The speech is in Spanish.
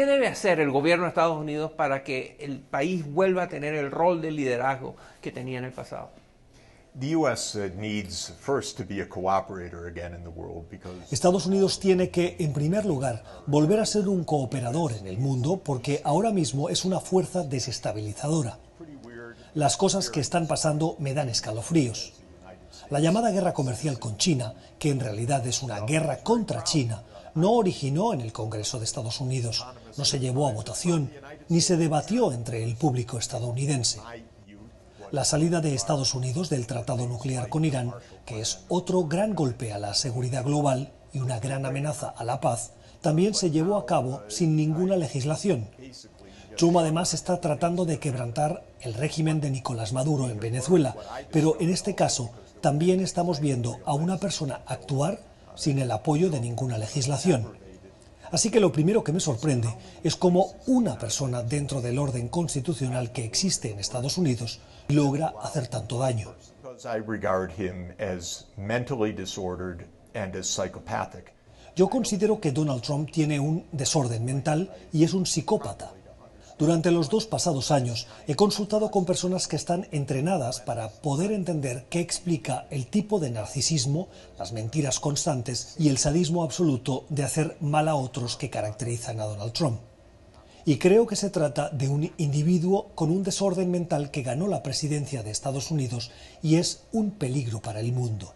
¿Qué debe hacer el gobierno de Estados Unidos para que el país vuelva a tener el rol de liderazgo que tenía en el pasado? Estados Unidos tiene que, en primer lugar, volver a ser un cooperador en el mundo porque ahora mismo es una fuerza desestabilizadora. Las cosas que están pasando me dan escalofríos. La llamada guerra comercial con China, que en realidad es una guerra contra China, no originó en el Congreso de Estados Unidos, no se llevó a votación, ni se debatió entre el público estadounidense. La salida de Estados Unidos del tratado nuclear con Irán, que es otro gran golpe a la seguridad global y una gran amenaza a la paz, también se llevó a cabo sin ninguna legislación. Trump además está tratando de quebrantar el régimen de Nicolás Maduro en Venezuela, pero en este caso también estamos viendo a una persona actuar sin el apoyo de ninguna legislación. Así que lo primero que me sorprende es cómo una persona dentro del orden constitucional que existe en Estados Unidos logra hacer tanto daño. Yo considero que Donald Trump tiene un desorden mental y es un psicópata. Durante los dos pasados años he consultado con personas que están entrenadas para poder entender qué explica el tipo de narcisismo, las mentiras constantes y el sadismo absoluto de hacer mal a otros que caracterizan a Donald Trump. Y creo que se trata de un individuo con un desorden mental que ganó la presidencia de Estados Unidos y es un peligro para el mundo.